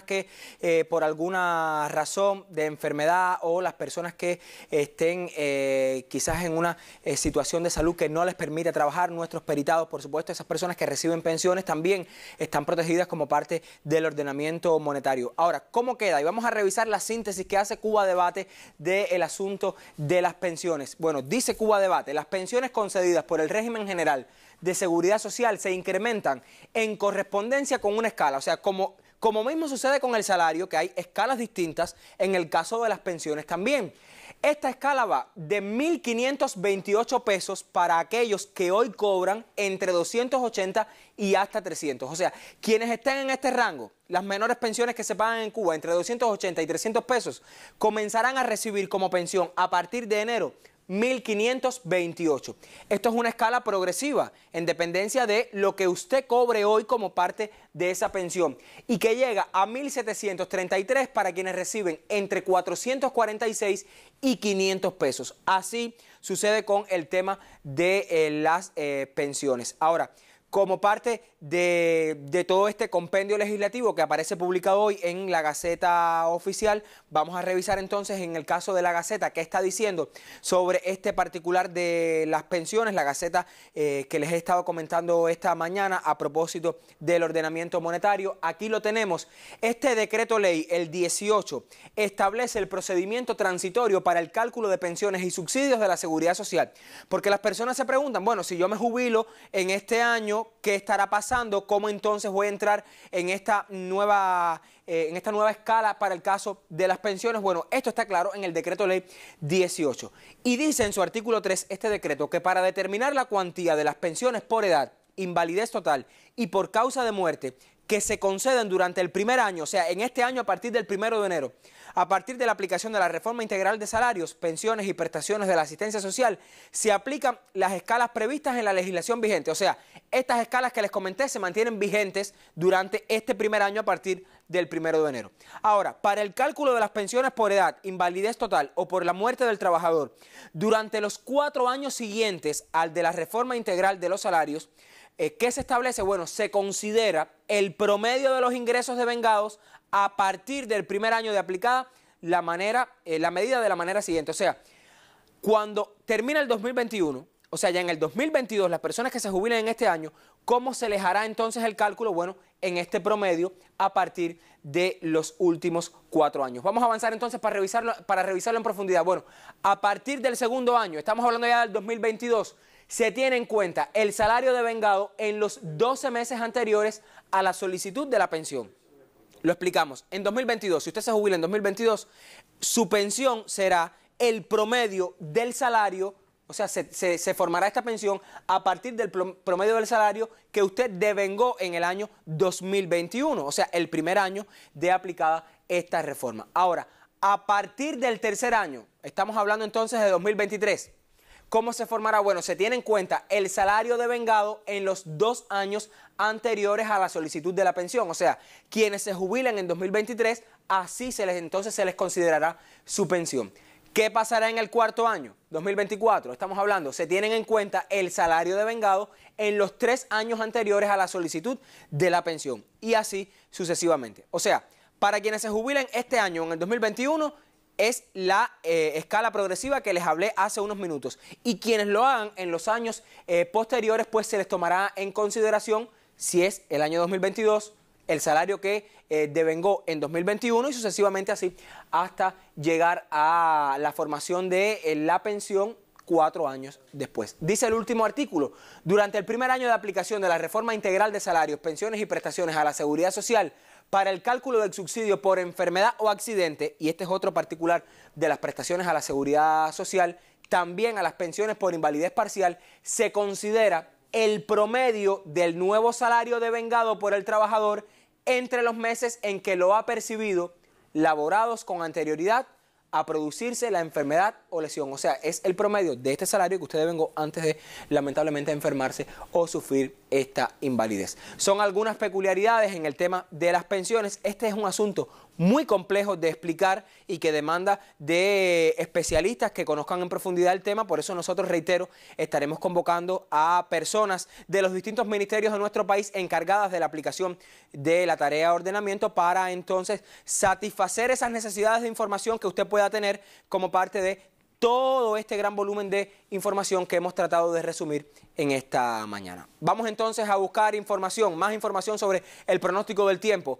que eh, por alguna razón de enfermedad o las personas que estén eh, quizás en una eh, situación de salud que no les permite trabajar, nuestros peritados, por supuesto, esas personas que reciben pensiones también están protegidas como parte del ordenamiento monetario. Ahora, ¿cómo queda? Y vamos a revisar la síntesis que hace Cuba Debate del asunto de las pensiones. Bueno, dice Cuba Debate, las pensiones concedidas por el régimen general de seguridad social se incrementan en correspondencia con una escala, o sea, como como mismo sucede con el salario, que hay escalas distintas en el caso de las pensiones también. Esta escala va de 1.528 pesos para aquellos que hoy cobran entre 280 y hasta 300. O sea, quienes estén en este rango, las menores pensiones que se pagan en Cuba entre 280 y 300 pesos, comenzarán a recibir como pensión a partir de enero 1528. Esto es una escala progresiva en dependencia de lo que usted cobre hoy como parte de esa pensión y que llega a 1733 para quienes reciben entre 446 y 500 pesos. Así sucede con el tema de eh, las eh, pensiones. Ahora, como parte de, todo este compendio legislativo que aparece publicado hoy en la Gaceta Oficial. Vamos a revisar entonces en el caso de la Gaceta qué está diciendo sobre este particular de las pensiones, la Gaceta eh, que les he estado comentando esta mañana a propósito del ordenamiento monetario. Aquí lo tenemos. Este decreto ley, el 18, establece el procedimiento transitorio para el cálculo de pensiones y subsidios de la seguridad social. Porque las personas se preguntan, bueno, si yo me jubilo en este año, ¿qué estará pasando? ¿Cómo entonces voy a entrar en esta nueva, eh, en esta nueva escala para el caso de las pensiones? Bueno, esto está claro en el decreto ley 18. Y dice en su artículo 3 este decreto que para determinar la cuantía de las pensiones por edad, invalidez total y por causa de muerte que se conceden durante el primer año, o sea, en este año a partir del primero de enero, a partir de la aplicación de la reforma integral de salarios, pensiones y prestaciones de la asistencia social, se aplican las escalas previstas en la legislación vigente. O sea, estas escalas que les comenté se mantienen vigentes durante este primer año a partir del primero de enero. Ahora, para el cálculo de las pensiones por edad, invalidez total o por la muerte del trabajador, durante los cuatro años siguientes al de la reforma integral de los salarios, eh, ¿Qué se establece? Bueno, se considera el promedio de los ingresos de vengados a partir del primer año de aplicada la, manera, eh, la medida de la manera siguiente. O sea, cuando termina el 2021, o sea, ya en el 2022, las personas que se jubilen en este año, ¿cómo se les hará entonces el cálculo? Bueno, en este promedio a partir de los últimos cuatro años. Vamos a avanzar entonces para revisarlo, para revisarlo en profundidad. Bueno, a partir del segundo año, estamos hablando ya del 2022, se tiene en cuenta el salario devengado en los 12 meses anteriores a la solicitud de la pensión. Lo explicamos. En 2022, si usted se jubila en 2022, su pensión será el promedio del salario, o sea, se, se formará esta pensión a partir del promedio del salario que usted devengó en el año 2021, o sea, el primer año de aplicada esta reforma. Ahora, a partir del tercer año, estamos hablando entonces de 2023, ¿Cómo se formará? Bueno, se tiene en cuenta el salario de vengado en los dos años anteriores a la solicitud de la pensión. O sea, quienes se jubilen en 2023, así se les, entonces se les considerará su pensión. ¿Qué pasará en el cuarto año, 2024? Estamos hablando, se tienen en cuenta el salario de vengado en los tres años anteriores a la solicitud de la pensión y así sucesivamente. O sea, para quienes se jubilen este año, en el 2021, es la eh, escala progresiva que les hablé hace unos minutos. Y quienes lo hagan en los años eh, posteriores, pues se les tomará en consideración si es el año 2022, el salario que eh, devengó en 2021 y sucesivamente así hasta llegar a la formación de la pensión cuatro años después. Dice el último artículo, durante el primer año de aplicación de la reforma integral de salarios, pensiones y prestaciones a la seguridad social, para el cálculo del subsidio por enfermedad o accidente, y este es otro particular de las prestaciones a la seguridad social, también a las pensiones por invalidez parcial, se considera el promedio del nuevo salario devengado por el trabajador entre los meses en que lo ha percibido, laborados con anterioridad a producirse la enfermedad o lesión. O sea, es el promedio de este salario que ustedes vengo antes de lamentablemente enfermarse o sufrir esta invalidez. Son algunas peculiaridades en el tema de las pensiones. Este es un asunto muy complejo de explicar y que demanda de especialistas que conozcan en profundidad el tema. Por eso nosotros, reitero, estaremos convocando a personas de los distintos ministerios de nuestro país encargadas de la aplicación de la tarea de ordenamiento para entonces satisfacer esas necesidades de información que usted pueda tener como parte de todo este gran volumen de información que hemos tratado de resumir en esta mañana. Vamos entonces a buscar información, más información sobre el pronóstico del tiempo